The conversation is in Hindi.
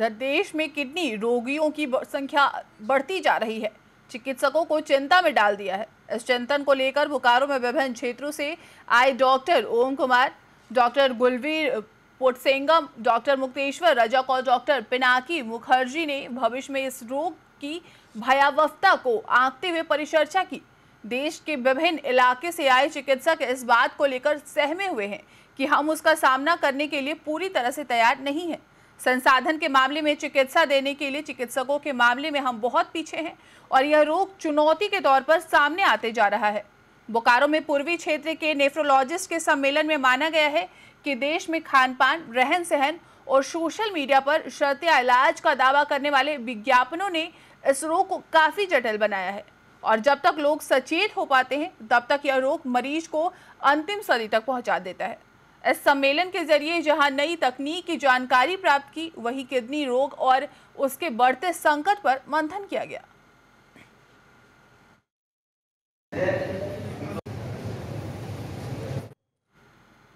उधर देश में किडनी रोगियों की संख्या बढ़ती जा रही है चिकित्सकों को चिंता में डाल दिया है इस चिंतन को लेकर बोकारो में विभिन्न क्षेत्रों से आए doctor Om Kumar doctor Gulvir Potsengam doctor Mukteshwar Rajak और डॉक्टर पिनाकी मुखर्जी ने भविष्य में इस रोग की भयावहता को आंकते हुए परिचर्चा की देश के विभिन्न इलाके से आए चिकित्सक इस बात को लेकर सहमे हुए हैं कि हम उसका सामना करने के लिए पूरी तरह से तैयार नहीं हैं संसाधन के मामले में चिकित्सा देने के लिए चिकित्सकों के मामले में हम बहुत पीछे हैं और यह रोग चुनौती के तौर पर सामने आते जा रहा है बोकारो में पूर्वी क्षेत्र के नेफ्रोलॉजिस्ट के सम्मेलन में माना गया है कि देश में खान पान रहन सहन और सोशल मीडिया पर शर्त इलाज का दावा करने वाले विज्ञापनों ने इस रोग को काफ़ी जटिल बनाया है और जब तक लोग सचेत हो पाते हैं तब तक यह रोग मरीज को अंतिम सदी तक पहुंचा देता है इस सम्मेलन के जरिए जहां नई तकनीक की जानकारी प्राप्त की वहीं किडनी रोग और उसके बढ़ते संकट पर मंथन किया गया